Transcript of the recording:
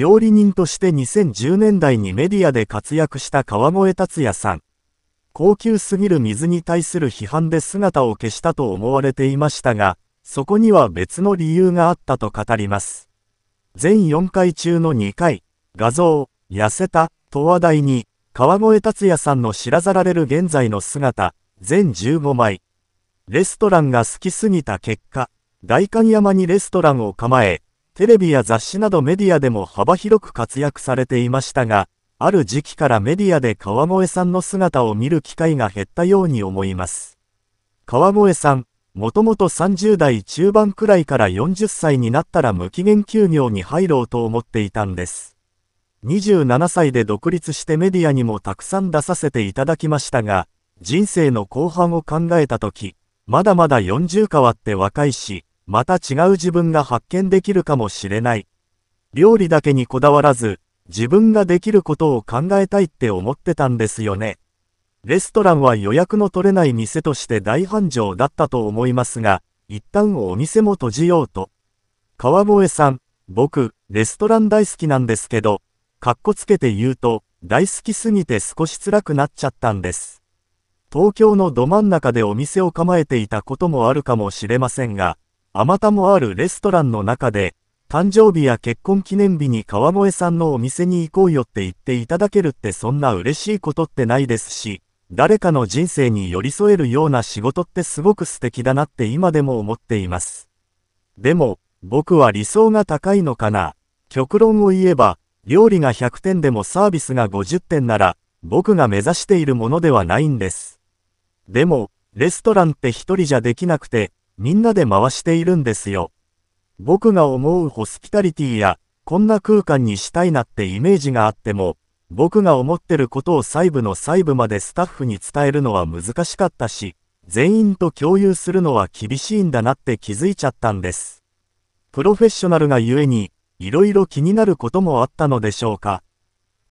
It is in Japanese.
料理人として2010年代にメディアで活躍した川越達也さん。高級すぎる水に対する批判で姿を消したと思われていましたが、そこには別の理由があったと語ります。全4回中の2回、画像、痩せた、と話題に、川越達也さんの知らざられる現在の姿、全15枚。レストランが好きすぎた結果、代官山にレストランを構え、テレビや雑誌などメディアでも幅広く活躍されていましたが、ある時期からメディアで川越さんの姿を見る機会が減ったように思います。川越さん、もともと30代中盤くらいから40歳になったら無期限休業に入ろうと思っていたんです。27歳で独立してメディアにもたくさん出させていただきましたが、人生の後半を考えたとき、まだまだ40変わって若いし、また違う自分が発見できるかもしれない。料理だけにこだわらず、自分ができることを考えたいって思ってたんですよね。レストランは予約の取れない店として大繁盛だったと思いますが、一旦お店も閉じようと。川越さん、僕、レストラン大好きなんですけど、かっこつけて言うと、大好きすぎて少し辛くなっちゃったんです。東京のど真ん中でお店を構えていたこともあるかもしれませんが、あまたもあるレストランの中で、誕生日や結婚記念日に川越さんのお店に行こうよって言っていただけるってそんな嬉しいことってないですし、誰かの人生に寄り添えるような仕事ってすごく素敵だなって今でも思っています。でも、僕は理想が高いのかな。極論を言えば、料理が100点でもサービスが50点なら、僕が目指しているものではないんです。でも、レストランって一人じゃできなくて、みんなで回しているんですよ。僕が思うホスピタリティや、こんな空間にしたいなってイメージがあっても、僕が思ってることを細部の細部までスタッフに伝えるのは難しかったし、全員と共有するのは厳しいんだなって気づいちゃったんです。プロフェッショナルがゆえに、いろいろ気になることもあったのでしょうか。